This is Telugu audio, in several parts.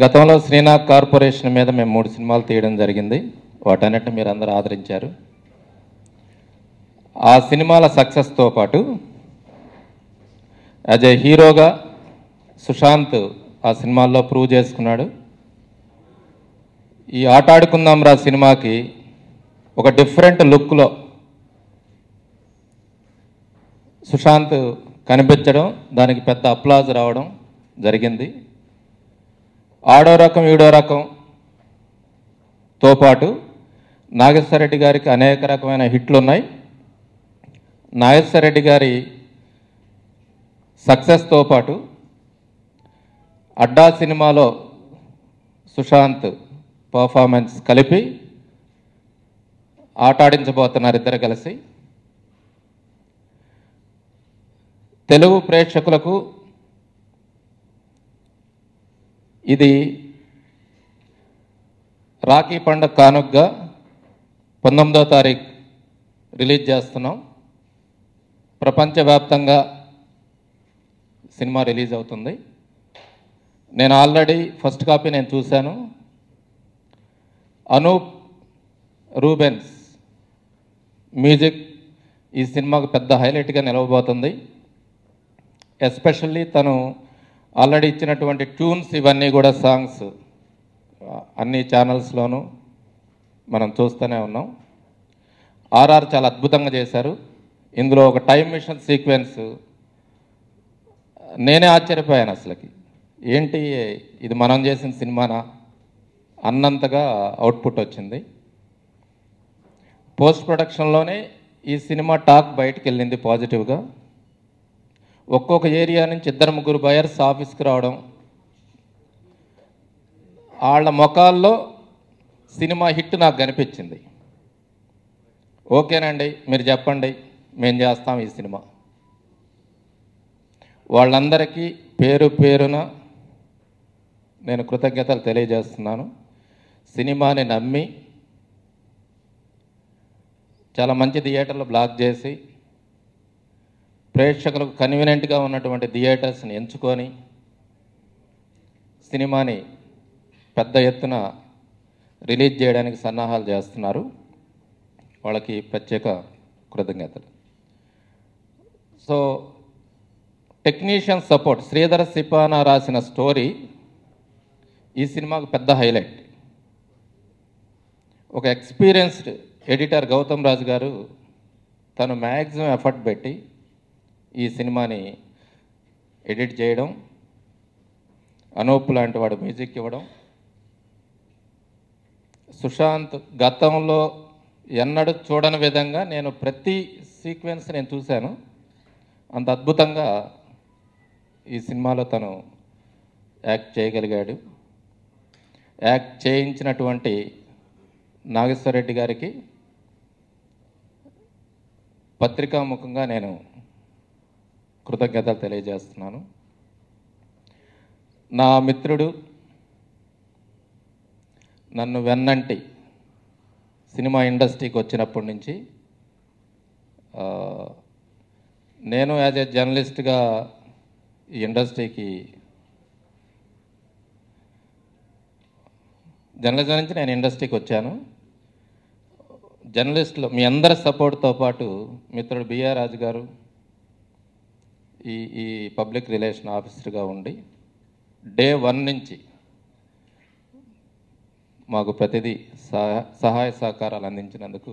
గతంలో శ్రీనాథ్ కార్పొరేషన్ మీద మేము మూడు సినిమాలు తీయడం జరిగింది వాటన్నిటిని మీరు అందరూ ఆదరించారు ఆ సినిమాల సక్సెస్తో పాటు యాజ్ ఏ హీరోగా సుశాంత్ ఆ సినిమాల్లో ప్రూవ్ చేసుకున్నాడు ఈ ఆట ఆడుకుందాం రా సినిమాకి ఒక డిఫరెంట్ లుక్లో సుశాంత్ కనిపించడం దానికి పెద్ద అప్లాజ్ రావడం జరిగింది ఆడో రకం ఈడో రకంతో పాటు నాగేశ్వర రెడ్డి గారికి అనేక రకమైన హిట్లు ఉన్నాయి నాగేశ్వర రెడ్డి గారి సక్సెస్తో పాటు అడ్డా సినిమాలో సుశాంత్ పర్ఫార్మెన్స్ కలిపి ఆటాడించబోతున్నారు ఇద్దరు కలిసి తెలుగు ప్రేక్షకులకు ఇది రాఖీ పండగ కానుగ్గా పంతొమ్మిదో తారీఖు రిలీజ్ చేస్తున్నాం ప్రపంచవ్యాప్తంగా సినిమా రిలీజ్ అవుతుంది నేను ఆల్రెడీ ఫస్ట్ కాపీ నేను చూశాను అనూప్ రూబెన్స్ మ్యూజిక్ ఈ సినిమాకు పెద్ద హైలైట్గా నిలవబోతుంది ఎస్పెషల్లీ తను ఆల్రెడీ ఇచ్చినటువంటి ట్యూన్స్ ఇవన్నీ కూడా సాంగ్స్ అన్ని ఛానల్స్లోనూ మనం చూస్తూనే ఉన్నాం ఆర్ఆర్ చాలా అద్భుతంగా చేశారు ఇందులో ఒక టైం మిషన్ సీక్వెన్స్ నేనే ఆశ్చర్యపోయాను అసలుకి ఏంటి ఇది మనం చేసిన సినిమానా అన్నంతగా అవుట్పుట్ వచ్చింది పోస్ట్ ప్రొడక్షన్లోనే ఈ సినిమా టాక్ బయటకు వెళ్ళింది పాజిటివ్గా ఒక్కొక్క ఏరియా నుంచి ఇద్దరు ముగ్గురు బయర్స్ ఆఫీస్కి రావడం వాళ్ళ ముఖాల్లో సినిమా హిట్ నాకు కనిపించింది ఓకేనండి మీరు చెప్పండి మేము చేస్తాం ఈ సినిమా వాళ్ళందరికీ పేరు పేరున నేను కృతజ్ఞతలు తెలియజేస్తున్నాను సినిమాని నమ్మి చాలా మంచి థియేటర్లు బ్లాక్ చేసి ప్రేక్షకులకు కన్వీనెంట్గా ఉన్నటువంటి థియేటర్స్ని ఎంచుకొని సినిమాని పెద్ద ఎత్తున రిలీజ్ చేయడానికి సన్నాహాలు చేస్తున్నారు వాళ్ళకి ప్రత్యేక కృతజ్ఞతలు so technician support Sridhar Sipana రాసిన స్టోరీ ఈ సినిమాకు పెద్ద హైలైట్ ఒక ఎక్స్పీరియన్స్డ్ ఎడిటర్ గౌతమ్ రాజు గారు తను మ్యాక్సిమం ఎఫర్ట్ పెట్టి ఈ సినిమాని ఎడిట్ చేయడం అనూప్ లాంటి వాడు మ్యూజిక్ ఇవ్వడం సుశాంత్ గతంలో ఎన్నడూ చూడని విధంగా నేను ప్రతి సీక్వెన్స్ నేను చూశాను అంత అద్భుతంగా ఈ సినిమాలో తను యాక్ట్ చేయగలిగాడు యాక్ట్ చేయించినటువంటి నాగేశ్వరరెడ్డి గారికి పత్రికాముఖంగా నేను కృతజ్ఞతలు తెలియజేస్తున్నాను నా మిత్రుడు నన్ను వెన్నంటి సినిమా ఇండస్ట్రీకి వచ్చినప్పటి నుంచి నేను యాజ్ ఏ జర్నలిస్ట్గా ఈ ఇండస్ట్రీకి జర్నలిజం నుంచి నేను ఇండస్ట్రీకి వచ్చాను జర్నలిస్టులు మీ అందరి సపోర్ట్తో పాటు మిత్రుడు బిఆర్ రాజు గారు ఈ ఈ పబ్లిక్ రిలేషన్ ఆఫీసర్గా ఉండి డే వన్ నుంచి మాకు ప్రతిదీ సహాయ సహకారాలు అందించినందుకు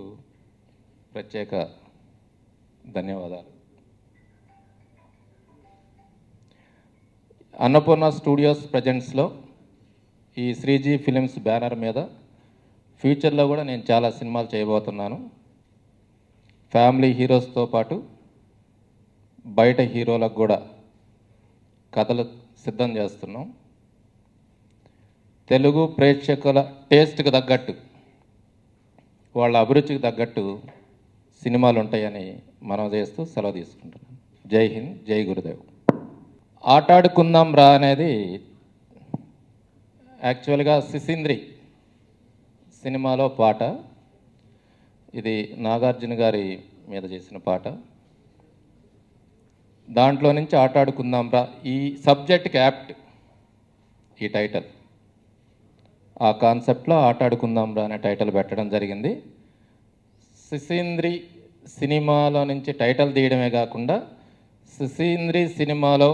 ప్రత్యేక ధన్యవాదాలు అన్నపూర్ణ స్టూడియోస్ ప్రజెంట్స్లో ఈ శ్రీజీ ఫిలిమ్స్ బ్యానర్ మీద ఫ్యూచర్లో కూడా నేను చాలా సినిమాలు చేయబోతున్నాను ఫ్యామిలీ హీరోస్తో పాటు బయట హీరోలకు కూడా కథలు సిద్ధం చేస్తున్నాం తెలుగు ప్రేక్షకుల టేస్ట్కి తగ్గట్టు వాళ్ళ అభిరుచికి తగ్గట్టు సినిమాలు ఉంటాయని మనం చేస్తూ సెలవు తీసుకుంటున్నాం జై హింద్ జై గురుదేవ్ ఆటాడుకుందాం రా అనేది యాక్చువల్గా సిసింద్రి సినిమాలో పాట ఇది నాగార్జున గారి మీద చేసిన పాట దాంట్లో నుంచి ఆటాడుకుందాం రా ఈ సబ్జెక్ట్ క్యాప్ట్ ఈ టైటిల్ ఆ కాన్సెప్ట్లో ఆడుకుందాం రా అనే టైటిల్ పెట్టడం జరిగింది శిశీంద్రి సినిమాలో నుంచి టైటిల్ తీయడమే కాకుండా శిశీంద్రి సినిమాలో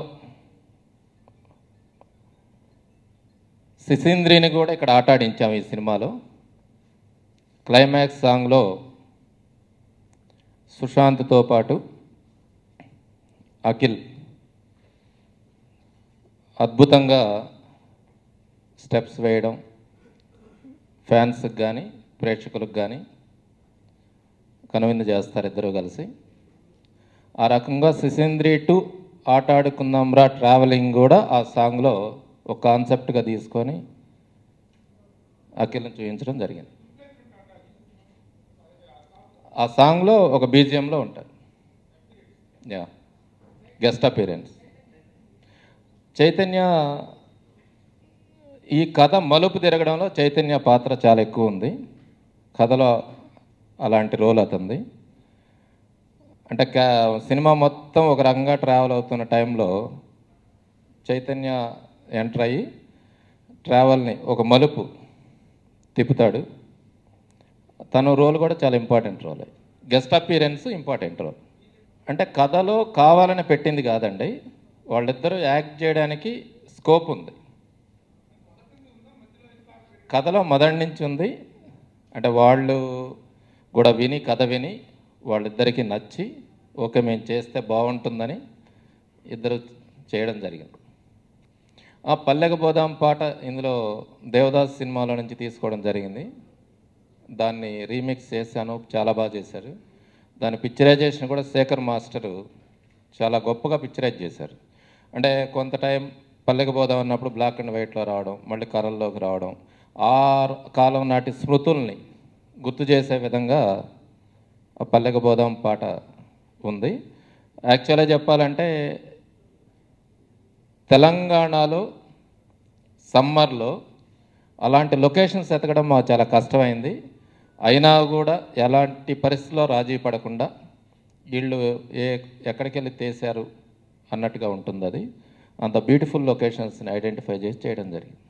శిశీంద్రిని కూడా ఇక్కడ ఆట ఆడించాం ఈ సినిమాలో క్లైమాక్స్ సాంగ్లో సుశాంత్తో పాటు అఖిల్ అద్భుతంగా స్టెప్స్ వేయడం ఫ్యాన్స్కి కానీ ప్రేక్షకులకు కానీ కనువిందు చేస్తారు ఇద్దరు కలిసి ఆ రకంగా శిశేంద్రి టు ఆట ఆడుకుందాం రా ట్రావెలింగ్ కూడా ఆ సాంగ్లో ఒక కాన్సెప్ట్గా తీసుకొని అఖిల్ని చూపించడం జరిగింది ఆ సాంగ్లో ఒక బీజిఎంలో ఉంటారు యా గెస్ట్ అపీరెన్స్ చైతన్య ఈ కథ మలుపు తిరగడంలో చైతన్య పాత్ర చాలా ఎక్కువ ఉంది కథలో అలాంటి రోల్ అతంది అంటే సినిమా మొత్తం ఒక రకంగా ట్రావెల్ అవుతున్న టైంలో చైతన్య ఎంటర్ అయ్యి ట్రావెల్ని ఒక మలుపు తిప్పుతాడు తన రోల్ కూడా చాలా important role guest appearance important role అంటే కథలో కావాలని పెట్టింది కాదండి వాళ్ళిద్దరూ యాక్ట్ చేయడానికి స్కోప్ ఉంది కథలో మొదటి నుంచి ఉంది అంటే వాళ్ళు కూడా విని కథ విని వాళ్ళిద్దరికీ నచ్చి ఓకే మేము చేస్తే బాగుంటుందని ఇద్దరు చేయడం జరిగింది ఆ పల్లెకు పోదాం పాట ఇందులో దేవదాస్ సినిమాలో నుంచి తీసుకోవడం జరిగింది దాన్ని రీమిక్స్ చేశాను చాలా బాగా చేశారు దాని పిక్చరైజేషన్ కూడా శేఖర్ మాస్టరు చాలా గొప్పగా పిక్చరైజ్ చేశారు అంటే కొంత టైం పల్లెకి పోదాం అన్నప్పుడు బ్లాక్ అండ్ వైట్లో రావడం మళ్ళీ కర్రల్లోకి రావడం ఆ కాలం నాటి స్మృతుల్ని గుర్తు చేసే విధంగా పల్లెకి పోదాం పాట ఉంది యాక్చువల్గా చెప్పాలంటే తెలంగాణలో సమ్మర్లో అలాంటి లొకేషన్స్ ఎతకడం మాకు చాలా కష్టమైంది అయినా కూడా ఎలాంటి పరిస్థితిలో రాజీ పడకుండా వీళ్ళు ఏ ఎక్కడికి వెళ్ళి తీశారు అన్నట్టుగా ఉంటుంది అది అంత బ్యూటిఫుల్ లొకేషన్స్ని ఐడెంటిఫై చేసి చేయడం జరిగింది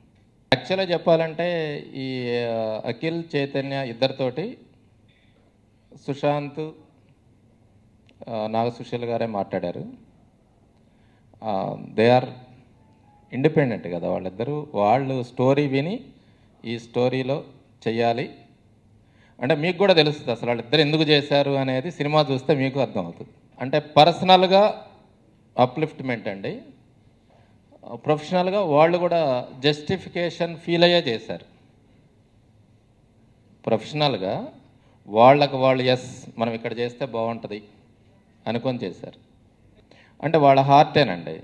యాక్చువల్గా చెప్పాలంటే ఈ అఖిల్ చైతన్య ఇద్దరితోటి సుశాంత్ నాగసుశీల్ గారే మాట్లాడారు దే ఆర్ ఇండిపెండెంట్ కదా వాళ్ళిద్దరూ వాళ్ళు స్టోరీ విని ఈ స్టోరీలో చెయ్యాలి అంటే మీకు కూడా తెలుస్తుంది అసలు వాళ్ళిద్దరు ఎందుకు చేశారు అనేది సినిమా చూస్తే మీకు అర్థమవుతుంది అంటే పర్సనల్గా అప్లిఫ్ట్మెంట్ అండి ప్రొఫెషనల్గా వాళ్ళు కూడా జస్టిఫికేషన్ ఫీల్ అయ్యే చేశారు ప్రొఫెషనల్గా వాళ్ళకు వాళ్ళు ఎస్ మనం ఇక్కడ చేస్తే బాగుంటుంది అనుకొని చేశారు అంటే వాళ్ళ హార్టేనండి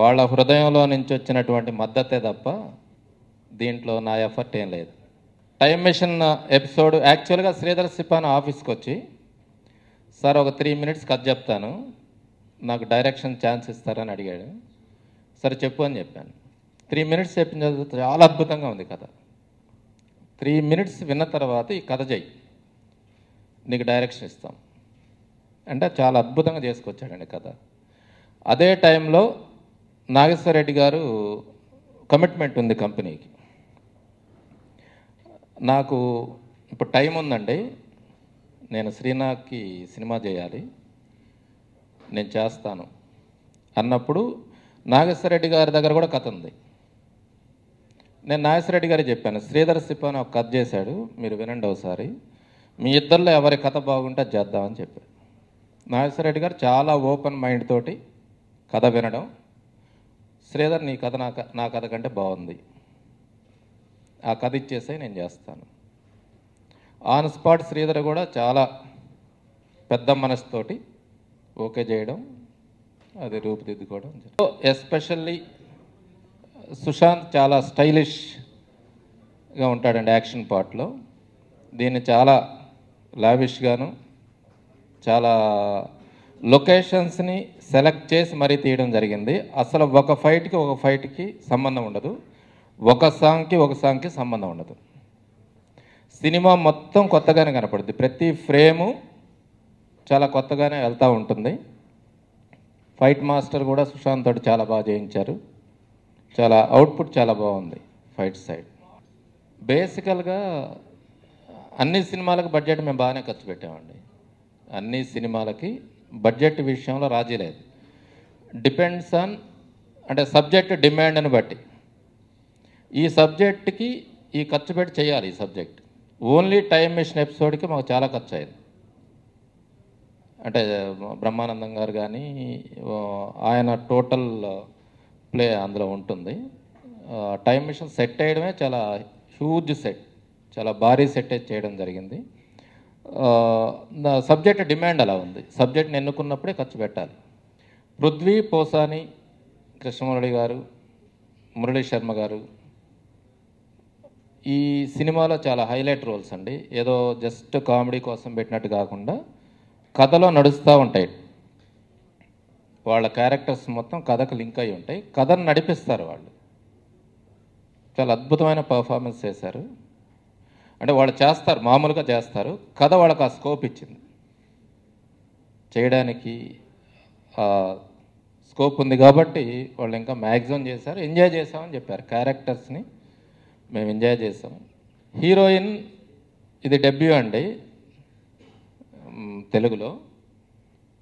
వాళ్ళ హృదయంలో నుంచి వచ్చినటువంటి మద్దతే తప్ప దీంట్లో నా ఎఫర్ట్ ఏం లేదు టైం మెషిన్ ఎపిసోడ్ యాక్చువల్గా శ్రీధర్ సిపాన్ ఆఫీస్కి వచ్చి సార్ ఒక త్రీ మినిట్స్ కథ చెప్తాను నాకు డైరెక్షన్ ఛాన్స్ ఇస్తారని అడిగాడు సరే చెప్పు అని చెప్పాను త్రీ మినిట్స్ చెప్పిన తర్వాత చాలా అద్భుతంగా ఉంది కథ త్రీ మినిట్స్ విన్న తర్వాత ఈ కథ చెయ్యి నీకు డైరెక్షన్ ఇస్తాం అంటే చాలా అద్భుతంగా చేసుకొచ్చాడండి కథ అదే టైంలో నాగేశ్వర రెడ్డి గారు కమిట్మెంట్ ఉంది కంపెనీకి నాకు ఇప్పుడు టైం ఉందండి నేను శ్రీనాథ్కి సినిమా చేయాలి నేను చేస్తాను అన్నప్పుడు నాగేశ్వరరెడ్డి గారి దగ్గర కూడా కథ ఉంది నేను నాగేశ్వరరెడ్డి గారికి చెప్పాను శ్రీధర్ సిప్ అని ఒక కథ చేశాడు మీరు వినండి ఒకసారి మీ ఇద్దరిలో ఎవరి కథ బాగుంటే చేద్దామని చెప్పాడు నాగేశ్వరరెడ్డి గారు చాలా ఓపెన్ మైండ్ తోటి కథ వినడం శ్రీధర్ నీ కథ నా నా కథ కంటే బాగుంది ఆ కథ ఇచ్చేసే నేను చేస్తాను ఆన్ స్పాట్ శ్రీధర్ కూడా చాలా పెద్ద మనసుతోటి ఓకే చేయడం అది రూపుదిద్దుకోవడం ఎస్పెషల్లీ సుశాంత్ చాలా స్టైలిష్గా ఉంటాడండి యాక్షన్ పార్ట్లో దీన్ని చాలా లావిష్గాను చాలా లొకేషన్స్ని సెలెక్ట్ చేసి మరీ తీయడం జరిగింది అసలు ఒక ఫైట్కి ఒక ఫైట్కి సంబంధం ఉండదు ఒక సాంగ్కి ఒక సాంగ్కి సంబంధం ఉండదు సినిమా మొత్తం కొత్తగానే కనపడుద్ది ప్రతి ఫ్రేము చాలా కొత్తగానే వెళ్తూ ఉంటుంది ఫైట్ మాస్టర్ కూడా సుశాంత్ తోటి చాలా బాగా చేయించారు చాలా అవుట్పుట్ చాలా బాగుంది ఫైట్ సైడ్ బేసికల్గా అన్ని సినిమాలకు బడ్జెట్ మేము బాగానే ఖర్చు పెట్టామండి అన్ని సినిమాలకి బడ్జెట్ విషయంలో రాజీ లేదు డిపెండ్స్ ఆన్ అంటే సబ్జెక్ట్ డిమాండ్ని బట్టి ఈ సబ్జెక్ట్కి ఈ ఖర్చు పెట్టి చేయాలి ఈ సబ్జెక్ట్ ఓన్లీ టైం మిషన్ ఎపిసోడ్కి మాకు చాలా ఖర్చు అయింది అంటే బ్రహ్మానందం గారు కానీ ఆయన టోటల్ ప్లే అందులో ఉంటుంది టైం మిషన్ సెట్ చేయడమే చాలా హ్యూజ్ సెట్ చాలా భారీ సెట్ చేయడం జరిగింది సబ్జెక్ట్ డిమాండ్ అలా ఉంది సబ్జెక్ట్ని ఎన్నుకున్నప్పుడే ఖర్చు పెట్టాలి పృథ్వీ పోసాని కృష్ణమురళి గారు మురళీ శర్మ గారు ఈ సినిమాలో చాలా హైలైట్ రోల్స్ అండి ఏదో జస్ట్ కామెడీ కోసం పెట్టినట్టు కాకుండా కథలో నడుస్తూ ఉంటాయి వాళ్ళ క్యారెక్టర్స్ మొత్తం కథకు లింక్ అయి ఉంటాయి కథను నడిపిస్తారు వాళ్ళు చాలా అద్భుతమైన పర్ఫార్మెన్స్ చేశారు అంటే వాళ్ళు చేస్తారు మామూలుగా చేస్తారు కథ వాళ్ళకి ఆ స్కోప్ ఇచ్చింది చేయడానికి స్కోప్ ఉంది కాబట్టి వాళ్ళు ఇంకా మ్యాక్సిమం చేశారు ఎంజాయ్ చేసామని చెప్పారు క్యారెక్టర్స్ని మేము ఎంజాయ్ చేసాం హీరోయిన్ ఇది డెబ్యూ అండి తెలుగులో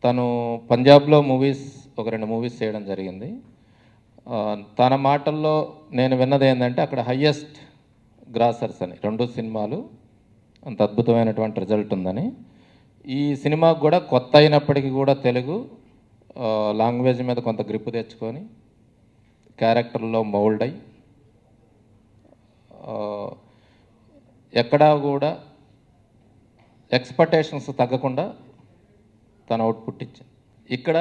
తను పంజాబ్లో మూవీస్ ఒక రెండు మూవీస్ చేయడం జరిగింది తన మాటల్లో నేను విన్నది ఏంటంటే అక్కడ హయ్యెస్ట్ గ్రాసర్స్ అని రెండు సినిమాలు అంత అద్భుతమైనటువంటి రిజల్ట్ ఉందని ఈ సినిమాకు కూడా కొత్త అయినప్పటికీ కూడా తెలుగు లాంగ్వేజ్ మీద కొంత గ్రిప్ తెచ్చుకొని క్యారెక్టర్లో మౌల్డ్ అయ్యి ఎక్కడా కూడా ఎక్స్పెక్టేషన్స్ తగ్గకుండా తన అవుట్పుట్ ఇచ్చింది ఇక్కడ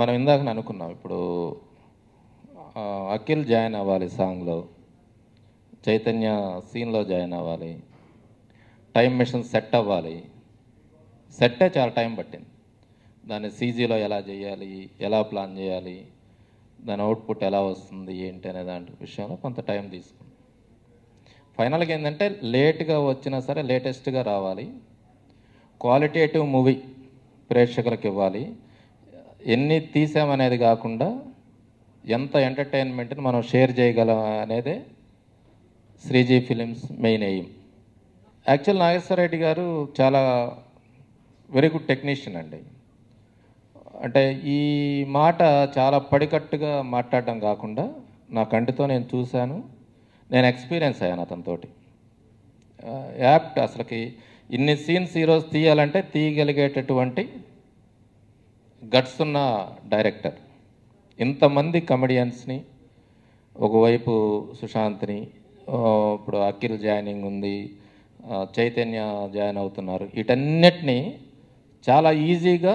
మనం ఇందాక అనుకున్నాం ఇప్పుడు అఖిల్ జాయిన్ అవ్వాలి సాంగ్లో చైతన్య సీన్లో జాయిన్ అవ్వాలి టైం మిషన్ సెట్ అవ్వాలి సెట్టే చాలా టైం పట్టింది దాన్ని సీజీలో ఎలా చేయాలి ఎలా ప్లాన్ చేయాలి దాని అవుట్పుట్ ఎలా వస్తుంది ఏంటి అనే దాంట్లో విషయంలో కొంత టైం తీసుకుంది ఫైనల్గా ఏంటంటే లేట్గా వచ్చినా సరే లేటెస్ట్గా రావాలి క్వాలిటేటివ్ మూవీ ప్రేక్షకులకు ఇవ్వాలి ఎన్ని తీసామనేది కాకుండా ఎంత ఎంటర్టైన్మెంట్ని మనం షేర్ చేయగలం అనేది Sreeji films main aim actual Nageswara Reddy garu చాలా వెరీ గుడ్ టెక్నీషియన్ అండి అంటే ఈ మాట చాలా పడికట్టుగా మాట్లాడడం కాకుండా నా కంటితో నేను చూశాను నేను ఎక్స్పీరియన్స్ అయ్యాను అతనితోటి యాప్ట్ అసలుకి ఇన్ని సీన్స్ ఈరోజు తీయాలంటే తీయగలిగేటటువంటి గట్స్ ఉన్న డైరెక్టర్ ఇంతమంది కమెడియన్స్ని ఒకవైపు సుశాంత్ని ఇప్పుడు అఖిల్ జాయినింగ్ ఉంది చైతన్య జాయిన్ అవుతున్నారు వీటన్నిటినీ చాలా ఈజీగా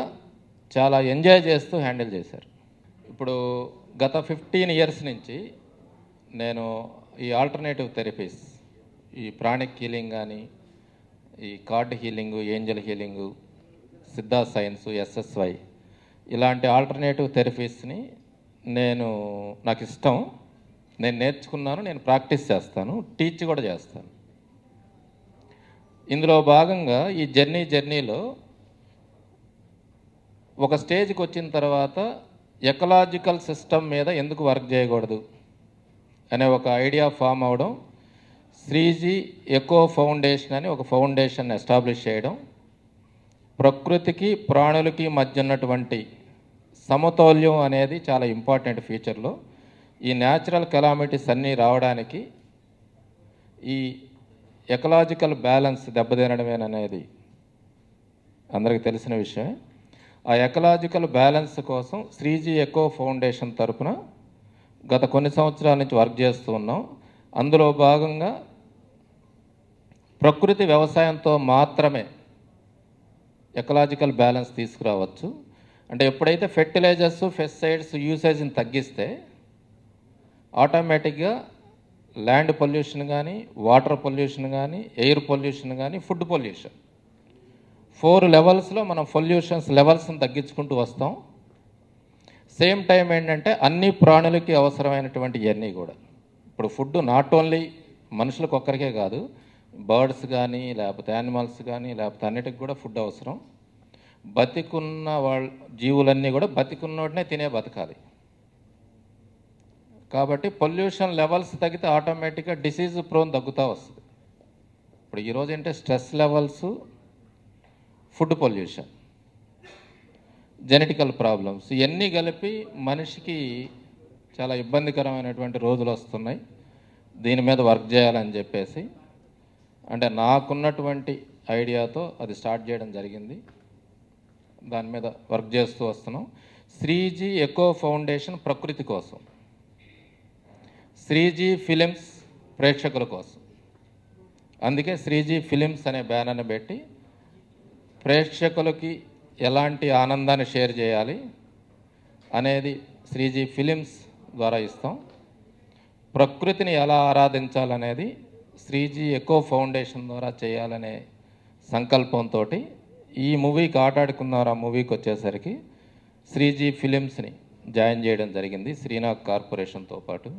చాలా ఎంజాయ్ చేస్తూ హ్యాండిల్ చేశారు ఇప్పుడు గత ఫిఫ్టీన్ ఇయర్స్ నుంచి నేను ఈ ఆల్టర్నేటివ్ థెరపీస్ ఈ ప్రాణిక్ హీలింగ్ కానీ ఈ card healing angel healing Siddha science SSY ఇలాంటి ఆల్టర్నేటివ్ థెరపీస్ని నేను నాకు ఇష్టం నేను నేర్చుకున్నాను నేను ప్రాక్టీస్ చేస్తాను టీచ్ కూడా చేస్తాను ఇందులో భాగంగా ఈ జర్నీ జర్నీలో ఒక స్టేజ్కి వచ్చిన తర్వాత ఎకలాజికల్ సిస్టమ్ మీద ఎందుకు వర్క్ చేయకూడదు అనే ఒక ఐడియా ఫామ్ అవడం శ్రీజీ ఎకో ఫౌండేషన్ అని ఒక ఫౌండేషన్ ఎస్టాబ్లిష్ చేయడం ప్రకృతికి ప్రాణులకి మధ్య ఉన్నటువంటి సమతౌల్యం అనేది చాలా ఇంపార్టెంట్ ఫ్యూచర్లో ఈ న్యాచురల్ కెలామిటీస్ అన్నీ రావడానికి ఈ ఎకలాజికల్ బ్యాలెన్స్ దెబ్బతినడమేననేది అందరికి తెలిసిన విషయమే ఆ ఎకలాజికల్ బ్యాలెన్స్ కోసం శ్రీజీ ఎకో ఫౌండేషన్ తరపున గత కొన్ని సంవత్సరాల నుంచి వర్క్ చేస్తూ ఉన్నాం అందులో భాగంగా ప్రకృతి వ్యవసాయంతో మాత్రమే ఎకలాజికల్ బ్యాలెన్స్ తీసుకురావచ్చు అంటే ఎప్పుడైతే ఫెర్టిలైజర్స్ ఫెస్టిసైడ్స్ యూసేజ్ని తగ్గిస్తే ఆటోమేటిక్గా ల్యాండ్ పొల్యూషన్ కానీ వాటర్ పొల్యూషన్ కానీ ఎయిర్ పొల్యూషన్ కానీ ఫుడ్ పొల్యూషన్ ఫోర్ లెవెల్స్లో మనం పొల్యూషన్స్ లెవెల్స్ని తగ్గించుకుంటూ వస్తాం సేమ్ టైం ఏంటంటే అన్ని ప్రాణులకి అవసరమైనటువంటి ఇవన్నీ కూడా ఇప్పుడు ఫుడ్ నాట్ ఓన్లీ మనుషులకు ఒక్కరికే కాదు బర్డ్స్ కానీ లేకపోతే యానిమల్స్ కానీ లేకపోతే అన్నిటికి కూడా ఫుడ్ అవసరం బతికున్న వాళ్ళ జీవులన్నీ కూడా బతికున్నోటినే తినే బతకాలి కాబట్టి పొల్యూషన్ లెవెల్స్ తగ్గితే ఆటోమేటిక్గా డిసీజ్ ప్రోన్ తగ్గుతూ వస్తుంది ఇప్పుడు ఈరోజు ఏంటంటే stress levels food pollution genetical problems ఇవన్నీ కలిపి మనిషికి చాలా ఇబ్బందికరమైనటువంటి రోజులు వస్తున్నాయి దీని మీద వర్క్ చేయాలని చెప్పేసి అంటే నాకున్నటువంటి ఐడియాతో అది స్టార్ట్ చేయడం జరిగింది దాని మీద వర్క్ చేస్తూ వస్తున్నాం శ్రీజీ ఎకో ఫౌండేషన్ ప్రకృతి కోసం శ్రీజీ ఫిలిమ్స్ ప్రేక్షకుల కోసం అందుకే శ్రీజీ ఫిలిమ్స్ అనే బ్యానర్ని పెట్టి ప్రేక్షకులకి ఎలాంటి ఆనందాన్ని షేర్ చేయాలి అనేది శ్రీజీ ఫిలిమ్స్ ద్వారా ఇస్తాం ప్రకృతిని ఎలా ఆరాధించాలనేది శ్రీజీ ఎకో ఫౌండేషన్ ద్వారా చేయాలనే సంకల్పంతో ఈ మూవీకి ఆటాడుకున్నారు ఆ మూవీకి వచ్చేసరికి శ్రీజీ ఫిలిమ్స్ని జాయిన్ చేయడం జరిగింది శ్రీనాథ్ కార్పొరేషన్తో పాటు